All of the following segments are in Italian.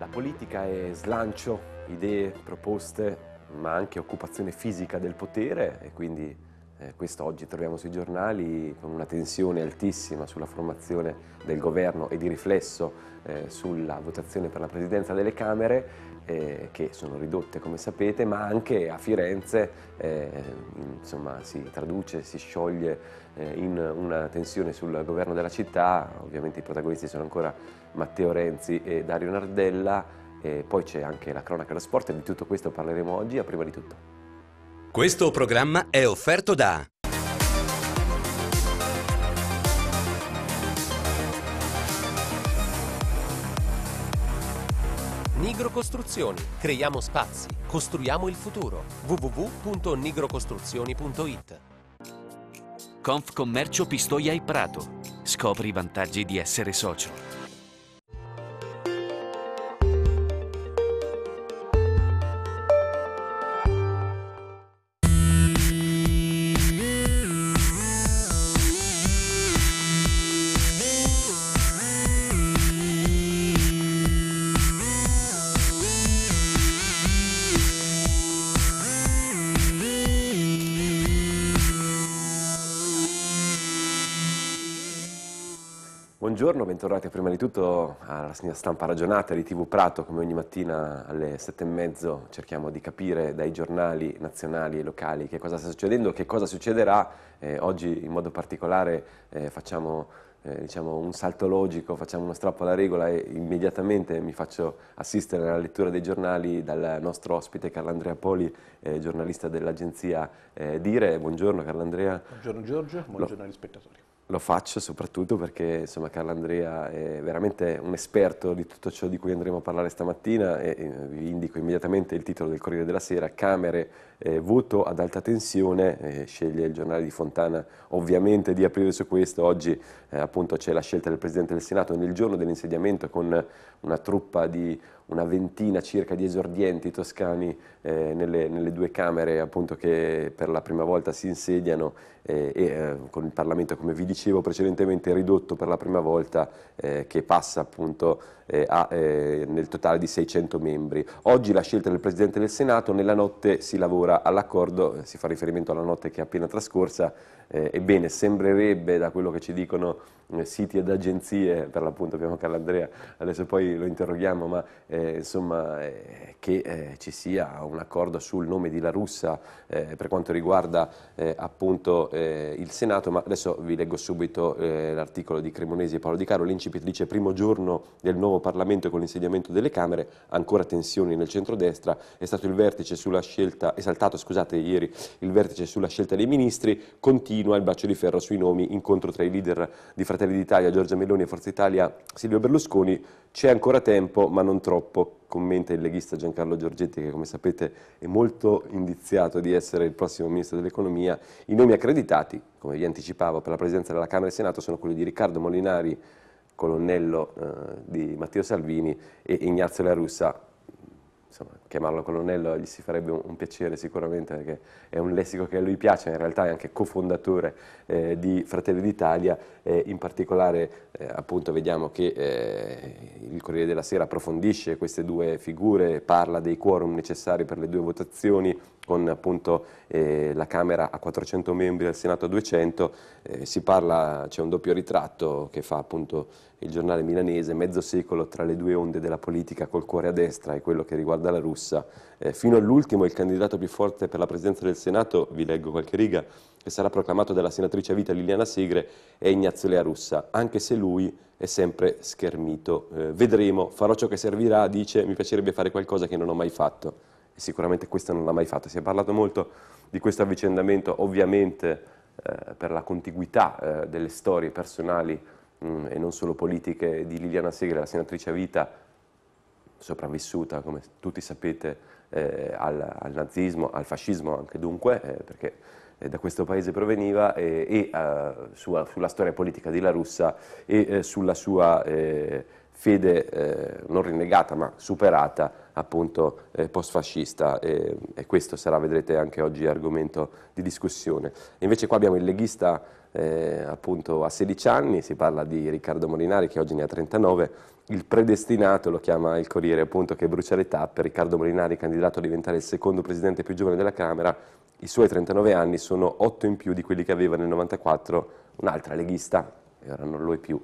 La politica è slancio, idee, proposte, ma anche occupazione fisica del potere e quindi eh, questo oggi troviamo sui giornali con una tensione altissima sulla formazione del governo e di riflesso eh, sulla votazione per la presidenza delle Camere eh, che sono ridotte come sapete, ma anche a Firenze eh, insomma, si traduce, si scioglie eh, in una tensione sul governo della città, ovviamente i protagonisti sono ancora Matteo Renzi e Dario Nardella, e poi c'è anche la cronaca dello sport e di tutto questo parleremo oggi, a prima di tutto. Questo programma è offerto da Nigrocostruzioni. Creiamo spazi, costruiamo il futuro. www.nigrocostruzioni.it Confcommercio Pistoia e Prato. Scopri i vantaggi di essere socio. buongiorno, bentornati prima di tutto alla signora stampa ragionata di TV Prato, come ogni mattina alle sette e mezzo cerchiamo di capire dai giornali nazionali e locali che cosa sta succedendo, che cosa succederà, eh, oggi in modo particolare eh, facciamo eh, diciamo un salto logico, facciamo uno strappo alla regola e immediatamente mi faccio assistere alla lettura dei giornali dal nostro ospite Carlandrea Poli, eh, giornalista dell'agenzia eh, Dire. Buongiorno Carlandrea. Buongiorno Giorgio, buongiorno agli spettatori lo faccio soprattutto perché insomma Carlo Andrea è veramente un esperto di tutto ciò di cui andremo a parlare stamattina e, vi indico immediatamente il titolo del Corriere della Sera, Camere, eh, voto ad alta tensione, eh, sceglie il giornale di Fontana ovviamente di aprire su questo, oggi eh, appunto c'è la scelta del Presidente del Senato nel giorno dell'insediamento con una truppa di una ventina circa di esordienti toscani eh, nelle, nelle, due Camere appunto, che per la prima volta si insediano eh, e eh, con il Parlamento, come vi dicevo precedentemente, ridotto per la prima volta eh, che passa appunto, eh, a, nel totale di 600 membri. Oggi la scelta del Presidente del Senato, nella notte si lavora all'accordo, si fa riferimento alla notte che è appena trascorsa, eh, ebbene, sembrerebbe da quello che ci dicono eh, siti ed agenzie, per l'appunto abbiamo Carlo Andrea, adesso poi lo interroghiamo, ma eh, insomma eh, che eh, ci sia un accordo sul nome di La Russa eh, per quanto riguarda appunto il Senato, ma adesso vi leggo subito l'articolo di Cremonesi e Paolo Di Caro, l'incipit dice primo giorno del nuovo Parlamento con l'insediamento delle Camere, ancora tensioni nel centrodestra, è stato il vertice sulla scelta, è saltato scusate ieri il vertice sulla scelta dei ministri, continua continua il bacio di ferro sui nomi, incontro tra i leader di Fratelli d'Italia, Giorgia Meloni e Forza Italia, Silvio Berlusconi, c'è ancora tempo ma non troppo, commenta il leghista Giancarlo Giorgetti che come sapete è molto indiziato di essere il prossimo Ministro dell'Economia. I nomi accreditati, come vi anticipavo, per la presidenza della Camera e Senato sono quelli di Riccardo Molinari, colonnello eh, di Matteo Salvini e Ignazio La Russa, insomma, chiamarlo colonnello gli si farebbe un, un, piacere sicuramente perché è un lessico che a lui piace, in realtà è anche cofondatore eh, di Fratelli d'Italia, eh, in particolare eh, appunto vediamo che eh, il Corriere della Sera approfondisce queste due figure, parla dei quorum necessari per le due votazioni, con appunto, eh, la Camera a 400 membri e il Senato a 200, eh, si parla, c'è un doppio ritratto che fa appunto, il giornale milanese, mezzo secolo tra le due onde della politica col cuore a destra e quello che riguarda la russa. Eh, fino all'ultimo il candidato più forte per la presidenza del Senato, vi leggo qualche riga, che sarà proclamato dalla senatrice a vita Liliana Segre, è Ignazio Lea Russa, anche se lui è sempre schermito. Eh, vedremo, farò ciò che servirà, dice, mi piacerebbe fare qualcosa che non ho mai fatto sicuramente questa non l'ha mai fatta. Si è parlato molto di questo avvicendamento ovviamente eh, per la contiguità eh, delle storie personali mh, mm, e non solo politiche di Liliana Segre, la senatrice a vita sopravvissuta, come tutti sapete, eh, al, al, nazismo, al fascismo anche dunque, eh, perché eh, da questo paese proveniva e, e uh, sua, sulla storia politica della Russia e sulla sua fede eh, non rinnegata ma superata appunto eh, post-fascista e, e, questo sarà, vedrete, anche oggi argomento di discussione. Invece qua abbiamo il leghista eh, appunto a 16 anni, si parla di Riccardo Molinari che oggi ne ha 39, il predestinato, lo chiama il Corriere appunto, che brucia le tappe, Riccardo Molinari candidato a diventare il secondo presidente più giovane della Camera, i suoi 39 anni sono 8 in più di quelli che aveva nel 94 un'altra leghista, e ora non lo è più,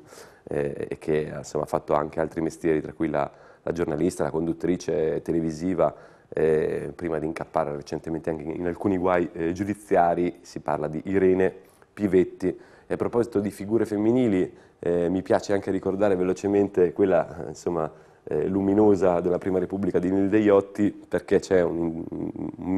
eh, e che insomma, ha fatto anche altri mestieri, tra cui la, la giornalista, la conduttrice televisiva, eh, prima di incappare recentemente anche in alcuni guai eh, giudiziari, si parla di Irene Pivetti. E a proposito di figure femminili, eh, mi piace anche ricordare velocemente quella, insomma, eh, luminosa della Prima Repubblica di Nilde Iotti perché c'è un, un,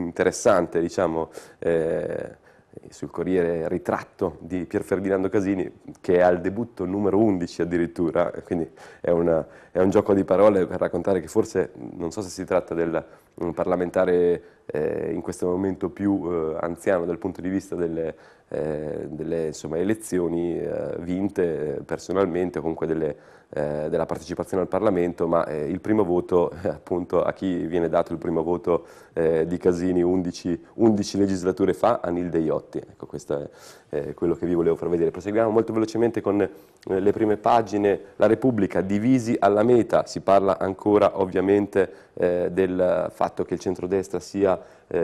interessante diciamo, eh, eh, sul Corriere ritratto di Pier Ferdinando Casini che è al debutto numero 11 addirittura, quindi è, una, è un gioco di parole per raccontare che forse non so se si tratta del mm, parlamentare eh, in questo momento più eh, anziano dal punto di vista delle, eh, delle insomma, elezioni eh, vinte personalmente, o comunque delle, eh, della partecipazione al Parlamento, ma il primo voto, appunto a chi viene dato il primo voto di Casini 11, 11 legislature fa, a Nil Deiotti. Ecco, questo è quello che vi volevo far vedere. Proseguiamo molto velocemente con le prime pagine. La Repubblica divisi alla meta, si parla ancora ovviamente del fatto che il centrodestra sia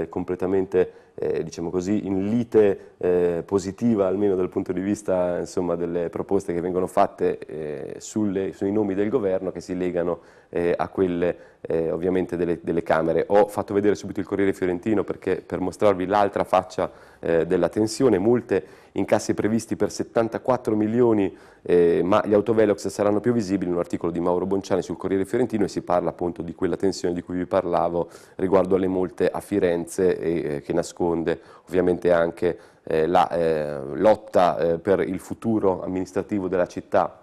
completamente eh, diciamo così, in lite eh, positiva, almeno dal punto di vista insomma, delle proposte che vengono fatte eh, sulle, sui nomi del governo che si legano eh, a quelle eh, ovviamente delle, delle, camere. Ho fatto vedere subito il Corriere Fiorentino perché, per mostrarvi l'altra faccia eh, della tensione, multe incassi previsti per 74 milioni, eh, ma gli autovelox saranno più visibili, un articolo di Mauro Bonciani sul Corriere Fiorentino e si parla appunto di quella tensione di cui vi parlavo riguardo alle multe a Firenze e, eh, che nasconde ovviamente anche eh, la eh, lotta per il futuro amministrativo della città.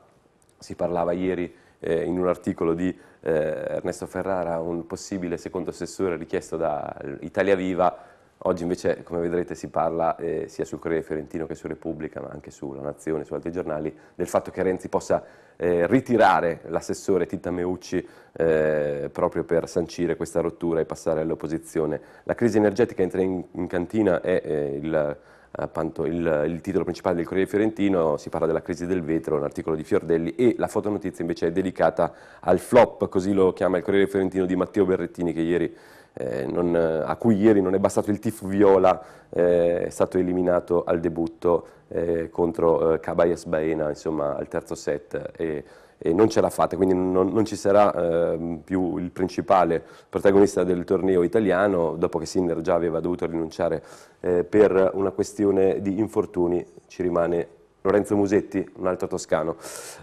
Si parlava ieri eh, in un articolo di eh, Ernesto Ferrara un possibile secondo assessore richiesto da Italia Viva, oggi invece come vedrete si parla eh, sia sul Corriere Fiorentino che su Repubblica, ma anche sulla Nazione, su altri giornali, del fatto che Renzi possa eh, ritirare l'assessore Tita Meucci eh, proprio per sancire questa rottura e passare all'opposizione. La crisi energetica entra in, in cantina e eh, il eh, appunto, il, il, titolo principale del Corriere Fiorentino, si parla della crisi del vetro, un articolo di Fiordelli e la fotonotizia invece è dedicata al flop, così lo chiama il Corriere Fiorentino di Matteo Berrettini che ieri eh, non, a cui ieri non è bastato il tifo viola, eh, è stato eliminato al debutto eh, contro eh, Cabayes Baena, insomma al terzo set. E, e non ce l'ha fatta, quindi non, non ci sarà eh, più il principale protagonista del torneo italiano, dopo che Sinner già aveva dovuto rinunciare eh, per una questione di infortuni, ci rimane Lorenzo Musetti, un altro toscano.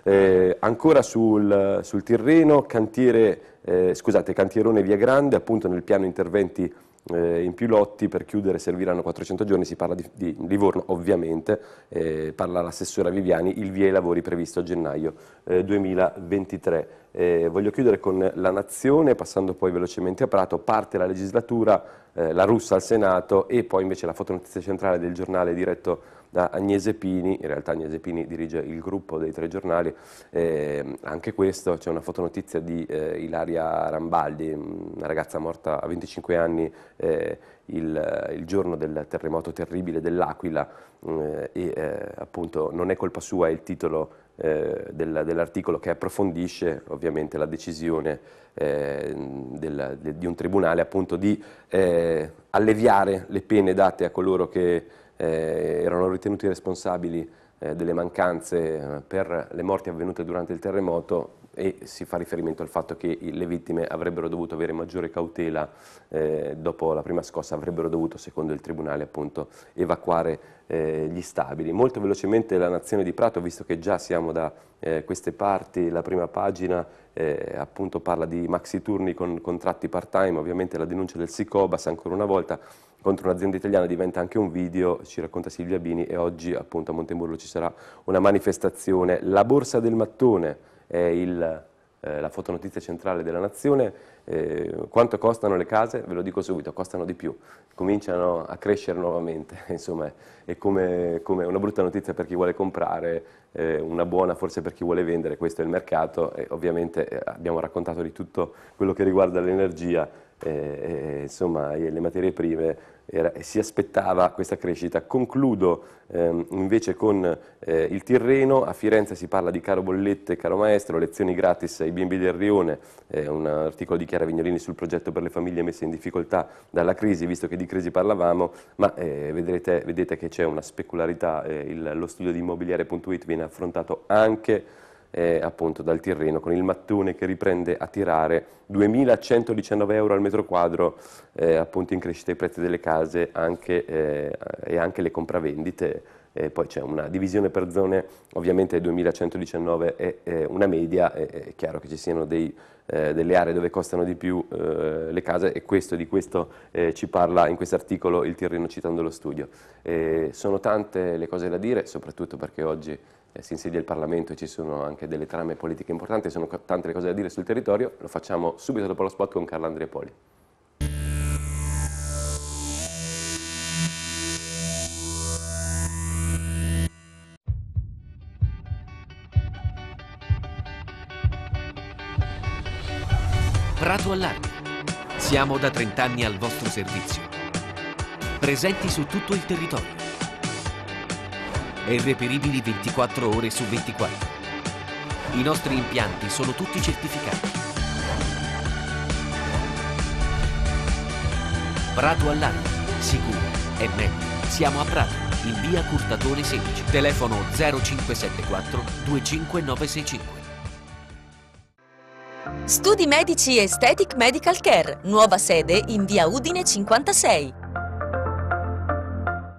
Eh, ancora sul, sul Tirreno, cantiere, eh, scusate, cantierone Via Grande, appunto nel piano interventi eh, in più lotti per chiudere serviranno 400 giorni, si parla di, di Livorno ovviamente, eh, parla l'assessora Viviani, il via i lavori previsto a gennaio eh, 2023. Eh, voglio chiudere con la Nazione, passando poi velocemente a Prato, parte la legislatura, eh, la russa al Senato e poi invece la fotonotizia centrale del giornale diretto da Agnese Pini, in realtà Agnese Pini dirige il gruppo dei tre giornali, eh, anche questo c'è una fotonotizia di eh, Ilaria Rambaldi, una ragazza morta a 25 anni eh, il, il, giorno del terremoto terribile dell'Aquila eh, e eh, appunto non è colpa sua è il titolo eh, dell'articolo che approfondisce ovviamente la decisione eh, del, de, di un tribunale appunto di eh, alleviare le pene date a coloro che eh, erano ritenuti responsabili eh, delle mancanze eh, per le morti avvenute durante il terremoto e si fa riferimento al fatto che le vittime avrebbero dovuto avere maggiore cautela eh, dopo la prima scossa, avrebbero dovuto, secondo il Tribunale, appunto, evacuare eh, gli stabili. Molto velocemente la Nazione di Prato, visto che già siamo da eh, queste parti, la prima pagina eh, appunto parla di maxi turni con contratti part-time, ovviamente la denuncia del Sicobas ancora una volta, contro un'azienda italiana diventa anche un video, ci racconta Silvia Bini e oggi appunto a Montemurlo ci sarà una manifestazione. La Borsa del Mattone è il, eh, la fotonotizia centrale della nazione, eh, quanto costano le case? Ve lo dico subito, costano di più, cominciano a crescere nuovamente, insomma è come, come una brutta notizia per chi vuole comprare, eh, una buona forse per chi vuole vendere, questo è il mercato e ovviamente eh, abbiamo raccontato di tutto quello che riguarda l'energia, eh, eh, insomma, le materie prime, era, si aspettava questa crescita. Concludo ehm, invece con eh, il Tirreno, a Firenze si parla di caro bollette, caro maestro, lezioni gratis ai bimbi del Rione, eh, un articolo di Chiara Vignolini sul progetto per le famiglie messe in difficoltà dalla crisi, visto che di crisi parlavamo, ma eh, vedrete, vedete che c'è una specularità, eh, il, lo studio di immobiliare.it viene affrontato anche eh, appunto dal Tirreno con il mattone che riprende a tirare 2.119 euro al metro quadro eh, appunto in crescita i prezzi delle case anche, eh, e anche le compravendite e poi c'è una divisione per zone, ovviamente 2119 è, è una media, è, è, chiaro che ci siano dei, eh, delle aree dove costano di più eh, le case e questo, di questo eh, ci parla in questo articolo il Tirreno citando lo studio. sono tante le cose da dire, soprattutto perché oggi eh, si insedia il Parlamento e ci sono anche delle trame politiche importanti, sono tante le cose da dire sul territorio, lo facciamo subito dopo lo spot con Carlo Andrea Poli. Prato Allarme. Siamo da 30 anni al vostro servizio. Presenti su tutto il territorio e reperibili 24 ore su 24. I nostri impianti sono tutti certificati. Prato all'aria, sicuro e meglio. Siamo a Prato, in via Curtatore 16, telefono 0574 25965. Studi Medici Aesthetic Medical Care, nuova sede in via Udine 56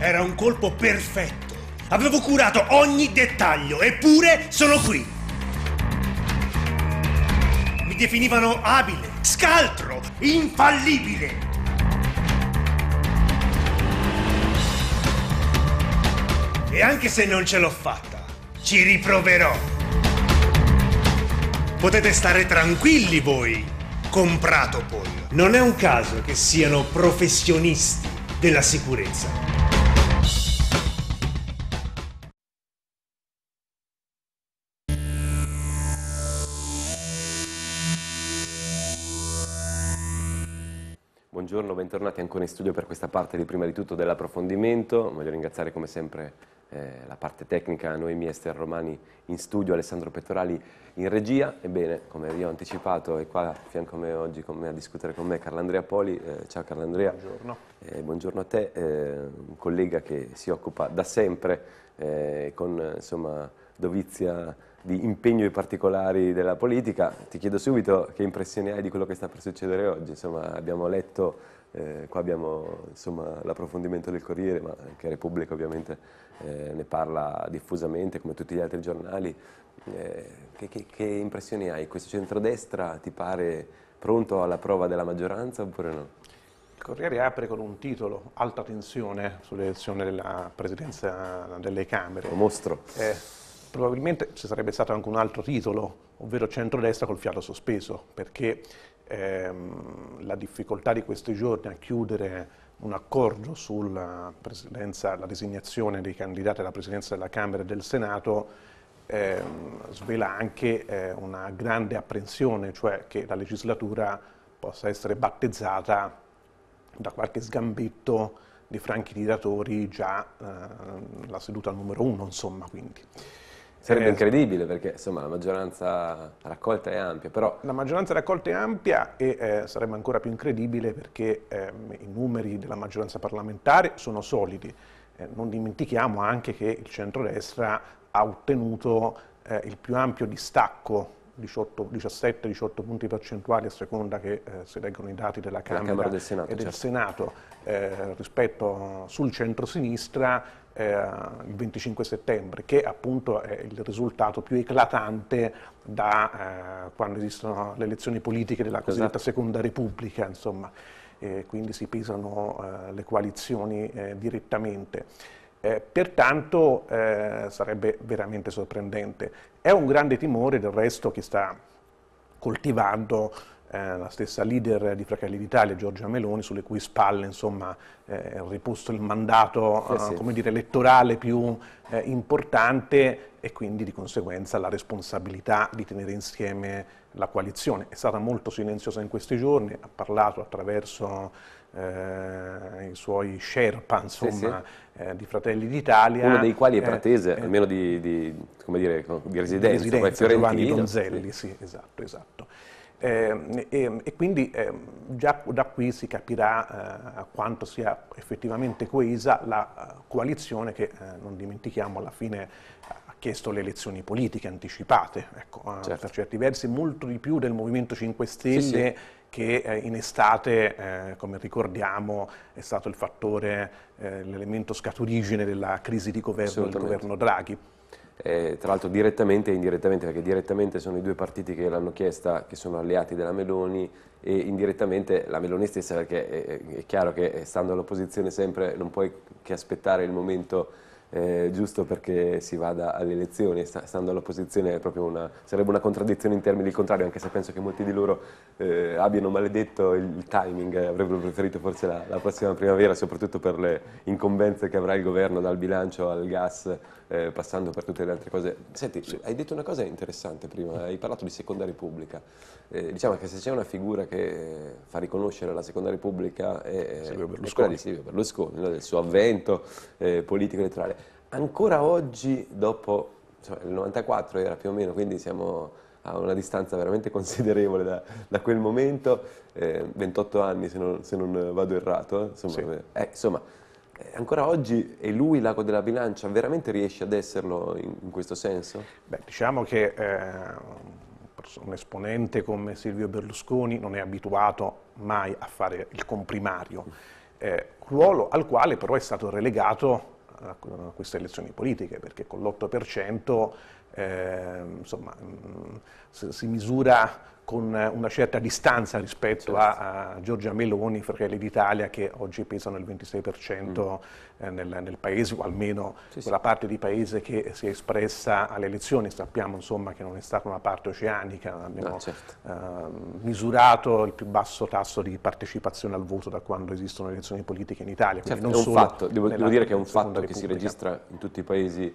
Era un colpo perfetto. Avevo curato ogni dettaglio, eppure sono qui. Mi definivano abile, scaltro, infallibile. E anche se non ce l'ho fatta, ci riproverò. Potete stare tranquilli voi, comprato poi. Non è un caso che siano professionisti della sicurezza. buongiorno, bentornati ancora in studio per questa parte di prima di tutto dell'approfondimento. Voglio ringraziare come sempre eh, la parte tecnica, Noemi Ester Romani in studio, Alessandro Pettorali in regia. Ebbene, come vi ho anticipato, è qua a fianco a me oggi con me, a discutere con me Carlandrea Poli. Eh, ciao Carlandrea. Buongiorno. Eh, buongiorno a te, eh, un collega che si occupa da sempre eh, con insomma dovizia di impegno particolari della politica, ti chiedo subito che impressione hai di quello che sta per succedere oggi. Insomma, abbiamo letto, eh, qua abbiamo l'approfondimento del Corriere, ma anche Repubblica ovviamente eh, ne parla diffusamente, come tutti gli altri giornali. Eh, che, che, che impressioni hai? Questo centrodestra ti pare pronto alla prova della maggioranza oppure no? Il Corriere apre con un titolo, alta tensione sull'elezione della presidenza delle Camere. Un mostro. Eh, probabilmente ci sarebbe stato anche un altro titolo, ovvero centrodestra col fiato sospeso, perché ehm, la difficoltà di questi giorni a chiudere un accordo sulla designazione dei candidati alla presidenza della Camera e del Senato ehm, svela anche eh, una grande apprensione, cioè che la legislatura possa essere battezzata da qualche sgambetto di franchi tiratori già eh, la seduta numero uno, insomma, quindi. Sarebbe incredibile perché insomma, la maggioranza raccolta è ampia, però... La maggioranza raccolta è ampia e eh, sarebbe ancora più incredibile perché ehm, i numeri della maggioranza parlamentare sono solidi. Eh, non dimentichiamo anche che il centrodestra ha ottenuto eh, il più ampio distacco 17-18 punti percentuali a seconda che eh, si leggono i dati della Camera, Camera del Senato, e del certo. Senato eh, rispetto sul centro-sinistra eh, il 25 settembre, che appunto è il risultato più eclatante da eh, quando esistono le elezioni politiche della cosiddetta esatto. seconda repubblica, insomma, eh, quindi si pesano eh, le coalizioni eh, direttamente. Eh, pertanto sarebbe veramente sorprendente. È un grande timore del resto che sta coltivando eh, la stessa leader di Fratelli d'Italia, Giorgia Meloni, sulle cui spalle insomma, eh, è riposto il mandato eh, sì. dire, elettorale più eh, importante e quindi di conseguenza la responsabilità di tenere insieme la coalizione. È stata molto silenziosa in questi giorni, ha parlato attraverso eh, i suoi Sherpa insomma, sì, sì. Eh, di Fratelli d'Italia. Uno dei quali è eh, pratese, eh, almeno di, di, dire, di residenza, di residenza Giovanni Donzelli, sì, esatto, esatto. Eh, e, e, quindi eh, già da qui si capirà eh, quanto sia effettivamente coesa la eh, coalizione che, eh, non dimentichiamo, alla fine ha chiesto le elezioni politiche anticipate, ecco, eh, certo. per certi versi molto di più del Movimento 5 Stelle sì, sì. che in estate, come ricordiamo, è stato il fattore, l'elemento scaturigine della crisi di governo del governo Draghi eh, tra l'altro direttamente e indirettamente, perché direttamente sono i due partiti che l'hanno chiesta, che sono alleati della Meloni, e indirettamente la Meloni stessa, perché è, è chiaro che eh, stando all'opposizione sempre non puoi che aspettare il momento eh, giusto perché si vada alle elezioni, stando all'opposizione sarebbe una contraddizione in termini di contrario, anche se penso che molti di loro eh, abbiano maledetto il, il timing, eh, avrebbero preferito forse la, la prossima primavera, soprattutto per le incombenze che avrà il governo dal bilancio al gas eh, passando per tutte le altre cose. Senti, sì. hai detto una cosa interessante prima, hai parlato di seconda repubblica. Eh, diciamo che se c'è una figura che fa riconoscere la seconda repubblica è, eh, Silvio Berlusconi. è quella di Silvio Berlusconi, no? del suo avvento eh, politico elettorale. Ancora oggi, dopo cioè, il 94 era più o meno, quindi siamo a una distanza veramente considerevole da, da quel momento, eh, 28 anni se non, se non, vado errato, eh, insomma, sì. eh, insomma ancora oggi è lui l'ago della bilancia, veramente riesce ad esserlo in, in questo senso? Beh, diciamo che eh, un esponente come Silvio Berlusconi non è abituato mai a fare il comprimario, eh, ruolo al quale però è stato relegato a queste elezioni politiche, perché con l'8% Ehm, insomma, mh, mm, si, misura con una certa distanza rispetto certo. a, a, Giorgia Meloni, Fratelli d'Italia, che oggi pesano il 26% mm. Eh, nel, nel, paese, o almeno sì, quella sì. parte di paese che si è espressa alle elezioni. Sappiamo insomma, che non è stata una parte oceanica, abbiamo no, ah, certo. uh, misurato il più basso tasso di partecipazione al voto da quando esistono le elezioni politiche in Italia. Certo, non è un fatto, devo, devo, dire che è un fatto che si registra in tutti i paesi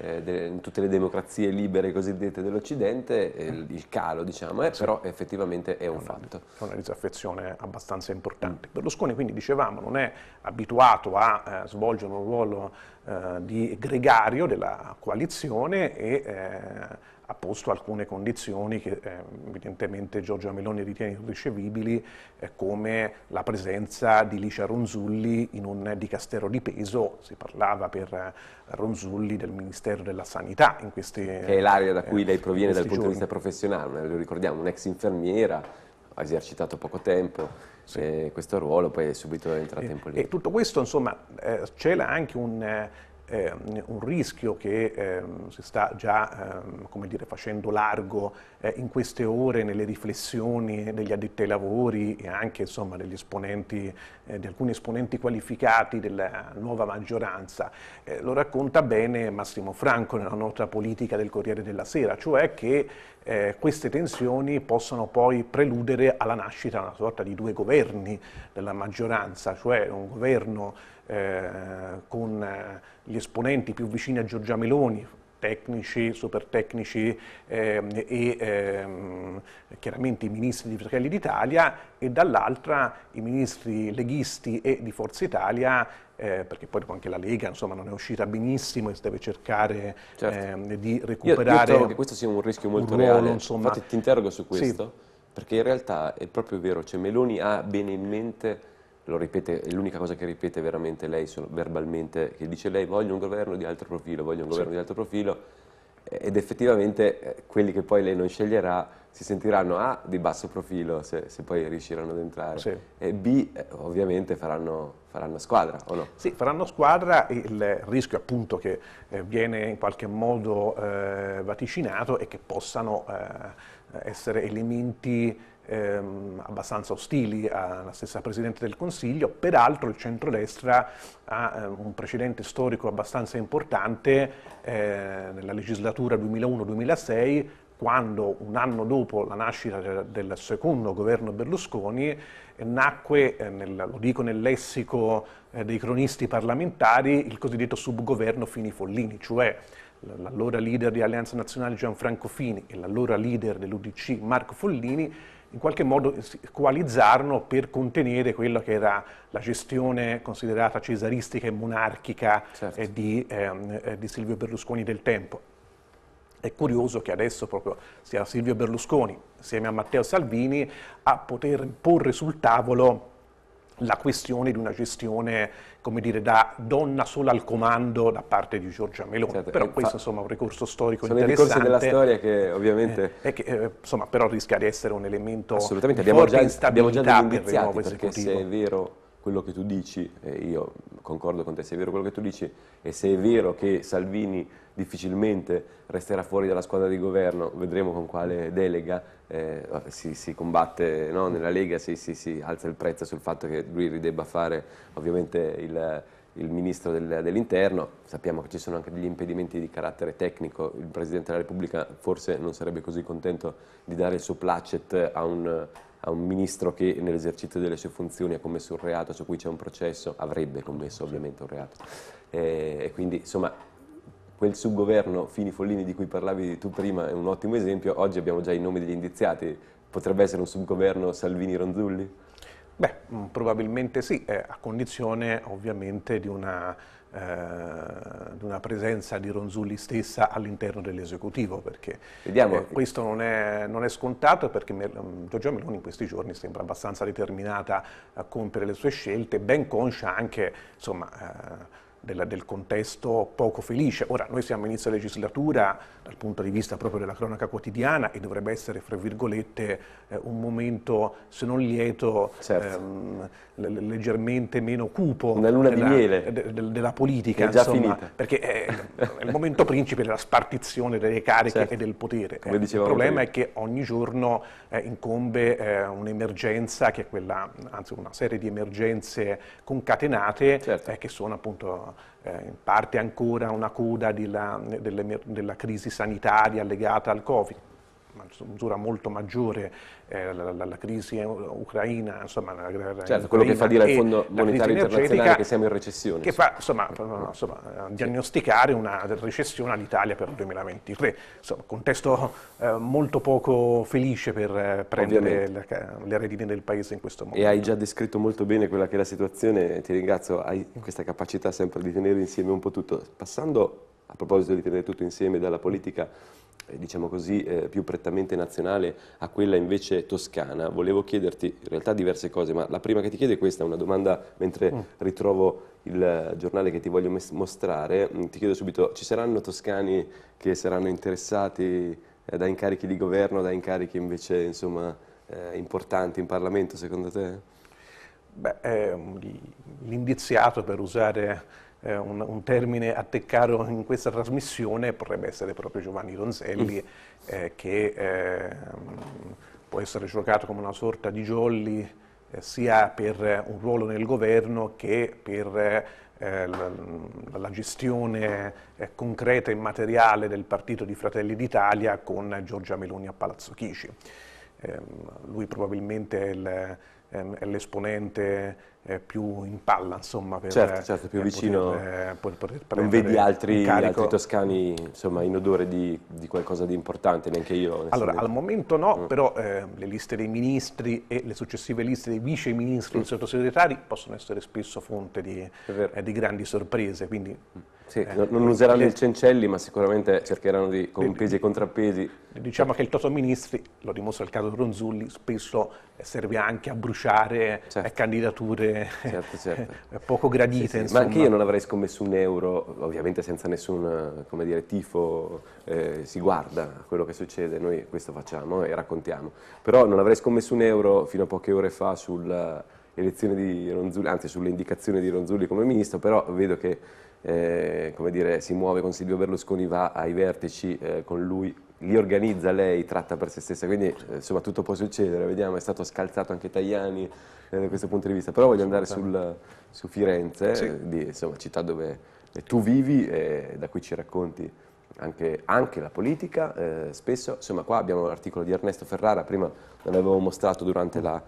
eh, in tutte le democrazie libere cosiddette dell'Occidente eh, il calo, diciamo, è, eh, però effettivamente è un fatto. È una disaffezione abbastanza importante. Mm. Berlusconi, quindi, dicevamo, non è abituato a eh, svolgere un ruolo eh, di gregario della coalizione e... Eh, ha posto alcune condizioni che eh, evidentemente Giorgia Meloni ritiene irricevibili, eh, come la presenza di Licia Ronzulli in un dicastero di peso, si parlava per Ronzulli del Ministero della Sanità in questi Che è l'area da eh, cui lei proviene dal punto di vista professionale, lo ricordiamo, un'ex infermiera, ha esercitato poco tempo. Sì. Eh, questo ruolo, poi è subito entrata in politica. E tutto questo, insomma, eh, c'era anche un, eh, eh, un rischio che eh, si sta già ehm, dire, facendo largo eh, in queste ore nelle riflessioni degli addetti ai lavori e anche insomma, esponenti, eh, di alcuni esponenti qualificati della nuova maggioranza. Eh, lo racconta bene Massimo Franco nella nota politica del Corriere della Sera, cioè che queste tensioni possono poi preludere alla nascita di una sorta di due governi della maggioranza, cioè un governo eh, con eh, gli esponenti più vicini a Giorgia Meloni, tecnici, super tecnici eh, e ehm, chiaramente i ministri di Fratelli d'Italia e dall'altra i ministri leghisti e di Forza Italia eh, perché poi anche la Lega insomma, non è uscita benissimo e si deve cercare certo. eh, di recuperare. Io, io trovo che questo sia un rischio molto un ruolo, reale, insomma. infatti ti interrogo su questo, sì. perché in realtà è proprio vero, cioè Meloni ha bene in mente lo ripete, è l'unica cosa che ripete veramente lei, verbalmente, che dice lei voglio un governo di altro profilo, voglio un governo sì. di altro profilo, ed effettivamente eh, quelli che poi lei non sceglierà si sentiranno A ah, di basso profilo se, se poi riusciranno ad entrare sì. e B eh, ovviamente faranno, faranno, squadra o no? Sì, faranno squadra, il rischio appunto che eh, viene in qualche modo eh, vaticinato è che possano eh, essere elementi ehm, abbastanza ostili alla stessa Presidente del Consiglio, peraltro il centrodestra ha eh, un precedente storico abbastanza importante eh, nella legislatura 2001-2006 quando un anno dopo la nascita del secondo governo Berlusconi eh, nacque, eh, nel, lo dico nel lessico eh, dei cronisti parlamentari, il cosiddetto subgoverno Fini-Follini, cioè l'allora leader di Alleanza Nazionale Gianfranco Fini e l'allora leader dell'Udc Marco Follini in qualche modo si coalizzarono per contenere quella che era la gestione considerata cesaristica e monarchica certo. Eh, di, ehm, eh, di Silvio Berlusconi del tempo. È curioso che adesso proprio sia Silvio Berlusconi, insieme a Matteo Salvini, a poter porre sul tavolo la questione di una gestione, come dire, da donna sola al comando da parte di Giorgia Meloni. Certo, però eh, questo fa... insomma è un ricorso storico Sono interessante. Sono della storia che eh, ovviamente... Eh, che, eh, insomma, però rischia di essere un elemento Assolutamente, abbiamo già, abbiamo già degli per il nuovo se è vero quello che tu dici, e io concordo con te, se è vero quello che tu dici, e se è vero che Salvini difficilmente resterà fuori dalla squadra di governo, vedremo con quale delega, eh, si, si, combatte no? nella Lega, si, si, si, alza il prezzo sul fatto che lui ridebba fare ovviamente il, il ministro del, dell'interno, sappiamo che ci sono anche degli impedimenti di carattere tecnico, il Presidente della Repubblica forse non sarebbe così contento di dare il suo placet a un, a un ministro che nell'esercizio delle sue funzioni ha commesso un reato su cui c'è un processo, avrebbe commesso ovviamente un reato. Eh, e quindi insomma quel subgoverno Fini Follini di cui parlavi tu prima è un ottimo esempio, oggi abbiamo già i nomi degli indiziati, potrebbe essere un subgoverno Salvini-Ronzulli? Beh, mm, probabilmente sì, eh, a condizione ovviamente di una, eh, di una, presenza di Ronzulli stessa all'interno dell'esecutivo, perché eh, questo non è, non è, scontato perché mm, Giorgio Meloni in questi giorni sembra abbastanza determinata a compiere le sue scelte, ben conscia anche, insomma, eh, del, del contesto poco felice. Ora, noi siamo a inizio legislatura, dal punto di vista proprio della cronaca quotidiana e dovrebbe essere, fra virgolette, eh, un momento, se non lieto, certo. ehm, leggermente meno cupo della, de, de, della, politica, insomma, perché è, il momento principe della spartizione delle cariche certo. e del potere. Eh, il problema prima. è che ogni giorno eh, incombe eh, un'emergenza, che è quella, anzi una serie di emergenze concatenate, certo. Eh, che sono appunto eh, in parte ancora una coda della, della, della crisi sanitaria legata al Covid misura molto maggiore eh, la, la, la, crisi ucraina, insomma, la guerra Certo, quello che fa dire al Fondo Monetario Internazionale che siamo in recessione. Che fa, insomma, insomma, eh, diagnosticare una recessione all'Italia per il 2023. Insomma, contesto eh, molto poco felice per eh, prendere le, le redini del Paese in questo momento. E hai già descritto molto bene quella che è la situazione, ti ringrazio, hai questa capacità sempre di tenere insieme un po' tutto. Passando, a proposito di tenere tutto insieme, dalla politica eh, diciamo così, eh, più prettamente nazionale a quella invece toscana, volevo chiederti in realtà diverse cose, ma la prima che ti chiedo è questa, una domanda mentre mm. ritrovo il giornale che ti voglio mostrare, mm, ti chiedo subito, ci saranno toscani che saranno interessati eh, da incarichi di governo, da incarichi invece insomma, eh, importanti in Parlamento secondo te? Beh, l'indiziato per usare eh, un, un, termine a te caro in questa trasmissione potrebbe essere proprio Giovanni Ronzelli, mm. eh, che ehm, può essere giocato come una sorta di jolly eh, sia per un ruolo nel governo che per eh, la, la, gestione eh, concreta e materiale del partito di Fratelli d'Italia con Giorgia Meloni a Palazzo Chigi. Ehm, lui probabilmente è il è l'esponente più in palla, insomma, per, certo, certo, più eh, vicino, poter, eh, poter non vedi altri, altri toscani insomma, in odore di, di, qualcosa di importante, neanche io. Allora, al momento no, mm. però eh, le liste dei ministri e le successive liste dei vice ministri e mm. sottosegretari possono essere spesso fonte di, eh, di grandi sorprese, quindi... Mm sì, eh, non eh, useranno eh. il Cencelli, ma sicuramente cercheranno di, con eh, pesi e contrappesi. Diciamo che il Toto Ministri, lo dimostra il caso Ronzulli, spesso serve anche a bruciare certo. candidature certo, certo. poco gradite. Sì, sì. Ma anche io non avrei scommesso un euro, ovviamente senza nessun dire, tifo, eh, si guarda quello che succede, noi questo facciamo e raccontiamo. Però non avrei scommesso un euro fino a poche ore fa sull'elezione di Ronzulli, anzi sulle di Ronzulli come ministro, però vedo che eh, come dire, si muove con Silvio Berlusconi, va ai vertici eh, con lui, li organizza lei, tratta per se stessa, quindi insomma eh, tutto può succedere, vediamo, è stato scalzato anche Tajani eh, da questo punto di vista, però voglio andare sul, su Firenze, sì. Eh, di, insomma, città dove tu vivi e da cui ci racconti anche, anche la politica, spesso, insomma qua abbiamo l'articolo di Ernesto Ferrara, prima l'avevo mostrato durante la,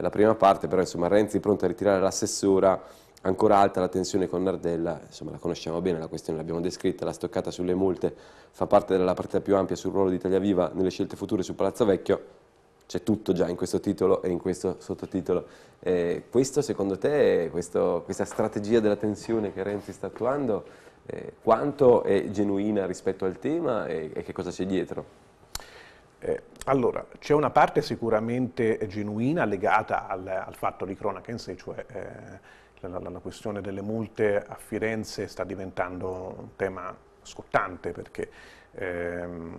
la prima parte, però insomma Renzi è pronto a ritirare l'assessora, ancora alta la tensione con Nardella, insomma la conosciamo bene, la questione l'abbiamo descritta, la stoccata sulle multe fa parte della partita più ampia sul ruolo di Italia Viva nelle scelte future su Palazzo Vecchio, c'è tutto già in questo titolo e in questo sottotitolo. Eh, questo secondo te, questo, questa strategia della tensione che Renzi sta attuando, eh, quanto è genuina rispetto al tema e, e che cosa c'è dietro? Eh, allora, c'è una parte sicuramente genuina legata al, al fatto di cronaca in sé, cioè eh, la, la, la questione delle multe a Firenze sta diventando un tema scottante perché ehm,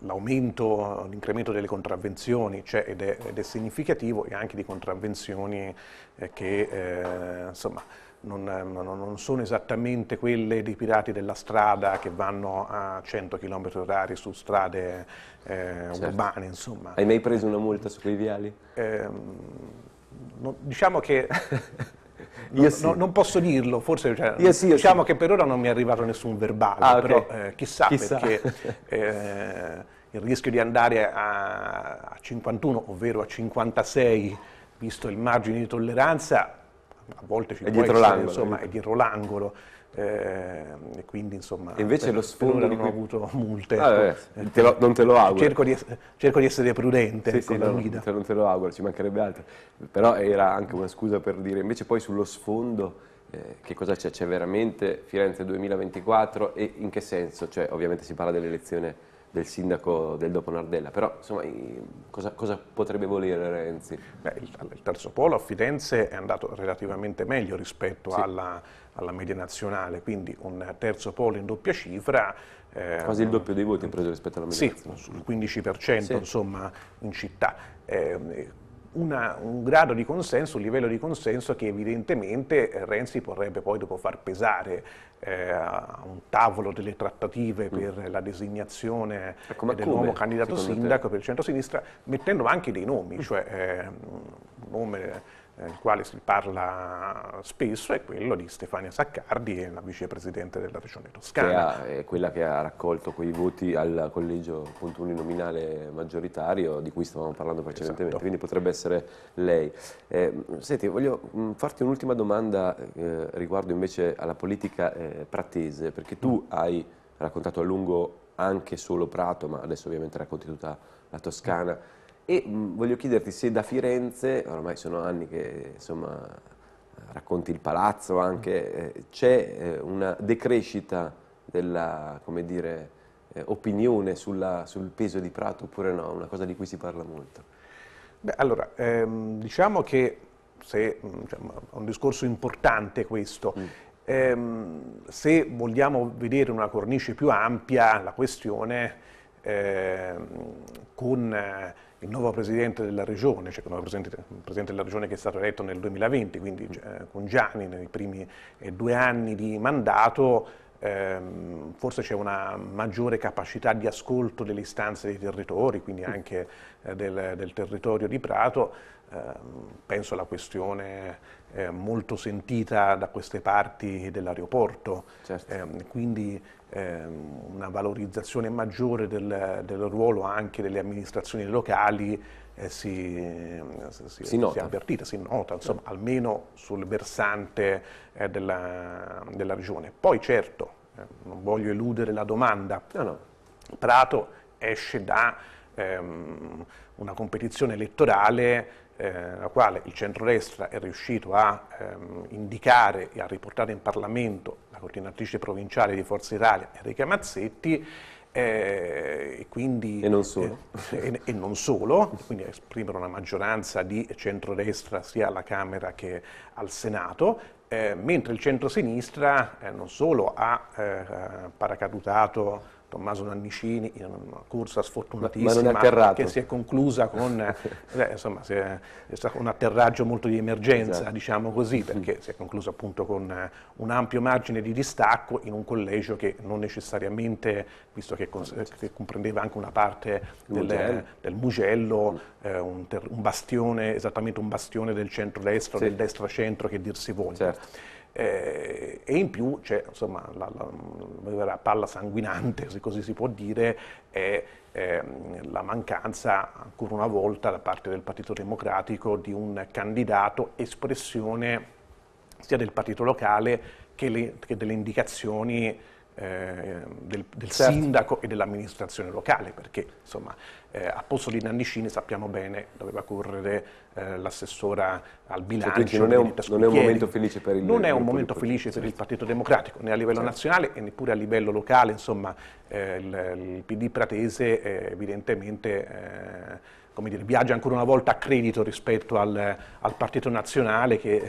l'aumento, l'incremento delle contravvenzioni c'è ed, ed, è significativo e anche di contravvenzioni eh, che eh, insomma, non, non, non, sono esattamente quelle dei pirati della strada che vanno a 100 km h su strade eh, certo. urbane. Insomma. Hai mai preso una multa su quei viali? Ehm, no, diciamo che No, sì. no, non posso dirlo, forse cioè, yes, yes, diciamo yes. che per ora non mi è arrivato nessun verbale, ah, però okay. eh, chissà, chissà, perché eh, il rischio di andare a, a 51, ovvero a 56, visto il margine di tolleranza, a volte ci è può essere, insomma, è dietro l'angolo. Ehm, e quindi insomma invece per, lo sfondo di cui... non ho avuto multe ah, eh, eh, te lo, non te lo auguro cerco di, cerco di essere prudente sì, con ecco, sì, la non, guida non te lo auguro ci mancherebbe altro però era anche una scusa per dire invece poi sullo sfondo eh, che cosa c'è? C'è veramente Firenze 2024 e in che senso? Cioè, ovviamente si parla dell'elezione del sindaco del dopo Nardella, però insomma, cosa, cosa, potrebbe volere Renzi? Beh, il, il, terzo polo a Firenze è andato relativamente meglio rispetto sì. alla alla media nazionale, quindi un terzo polo in doppia cifra. Eh, Quasi il doppio dei voti in preso rispetto alla media sì, nazionale. il 15% sì. insomma in città. Eh, una, un grado di consenso, un livello di consenso che evidentemente Renzi vorrebbe poi dopo far pesare eh, a un tavolo delle trattative mm. per la designazione ecco, del come, nuovo candidato sindaco te? per il centro-sinistra, mettendo anche dei nomi, mm. cioè eh, un nome il quale si parla spesso, è quello di Stefania Saccardi, la vicepresidente della Regione Toscana. Che ha, è quella che ha raccolto quei voti al collegio uninominale maggioritario di cui stavamo parlando precedentemente, esatto. quindi potrebbe essere lei. Eh, senti, voglio mm, farti un'ultima domanda eh, riguardo invece alla politica eh, pratese, perché tu mm. hai raccontato a lungo anche solo Prato, ma adesso ovviamente racconti tutta la Toscana mm. E mh, mm, voglio chiederti se da Firenze, ormai sono anni che insomma, racconti il palazzo anche, eh, c'è eh, una decrescita della, dire, eh, opinione sulla, sul peso di Prato oppure no, una cosa di cui si parla molto. Beh, allora, ehm, diciamo che se, diciamo, è un discorso importante questo. Mm. Ehm, se vogliamo vedere una cornice più ampia, la questione ehm, con eh, il nuovo presidente della regione, cioè il nuovo presidente, il presidente della regione che è stato eletto nel 2020, quindi eh, con Gianni nei primi eh, due anni di mandato Ehm, forse c'è una maggiore capacità di ascolto delle istanze dei territori, quindi mm. anche eh, del, del, territorio di Prato, ehm, penso alla questione eh, molto sentita da queste parti dell'aeroporto, certo. Ehm, quindi una valorizzazione maggiore del, del ruolo anche delle amministrazioni locali eh, si, eh, si, si, nota. si avvertita, si nota, insomma, no. almeno sul versante eh, della, della, regione. Poi certo, eh, non voglio eludere la domanda, no, no. Prato esce da ehm, una competizione elettorale eh, la quale il centrodestra è riuscito a ehm, indicare e a riportare in Parlamento la coordinatrice provinciale di Forza Italia, Enrica Mazzetti, eh, e, quindi, e, non solo. Eh, e, non solo quindi esprimere una maggioranza di centrodestra sia alla Camera che al Senato, eh, mentre il centrosinistra eh, non solo ha eh, paracadutato Tommaso Nannicini in una corsa sfortunatissima ma che si è conclusa con beh, insomma, è, è un atterraggio molto di emergenza, esatto. diciamo così, perché si è conclusa appunto con eh, un ampio margine di distacco in un collegio che non necessariamente, visto che, esatto. che comprendeva anche una parte del, Mugello, del Mugello mm. eh, un, un, bastione, esattamente un bastione del centro-destra, sì. del destra-centro che dir si voglia. Certo eh, e in più c'è insomma, la, la, la, palla sanguinante, se così si può dire, è ehm, la mancanza ancora una volta da parte del Partito Democratico di un candidato espressione sia del partito locale che, le, che delle indicazioni Ehm, del, del certo. sindaco e dell'amministrazione locale, perché insomma, eh, a Pozzolina Andicini sappiamo bene doveva correre eh, l'assessora al bilancio. Cioè, non, è un, non è un, momento felice per il Non è un momento felice per il Partito Democratico, né a livello certo. nazionale e neppure a livello locale, insomma eh, il, il PD pratese eh, evidentemente eh, come dire, viaggia ancora una volta a credito rispetto al, al Partito Nazionale che eh,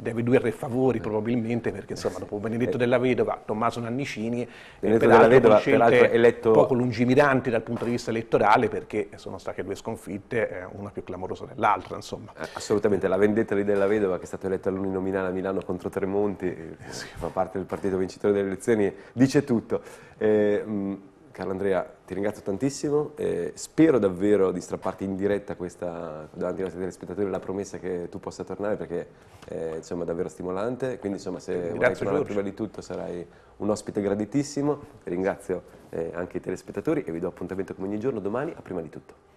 deve due re favori probabilmente perché insomma dopo Benedetto eh. della Vedova, Tommaso Nannicini Benedetto eh, peraltro, Vedova, peraltro eletto... poco lungimiranti dal punto di vista elettorale perché sono state due sconfitte, eh, una più clamorosa dell'altra insomma. Eh, assolutamente, la vendetta di della Vedova che è stato eletto all'uninominale a Milano contro Tremonti, eh, sì. fa parte del partito vincitore delle elezioni, dice tutto. Eh, mh, Carlo Andrea, ti ringrazio tantissimo e spero davvero di strapparti in diretta questa, davanti ai nostri telespettatori la promessa che tu possa tornare perché eh, è insomma, davvero stimolante, quindi insomma, se Grazie, vorrai prima di tutto sarai un ospite graditissimo, ringrazio eh, anche i telespettatori e vi do appuntamento come ogni giorno domani a prima di tutto.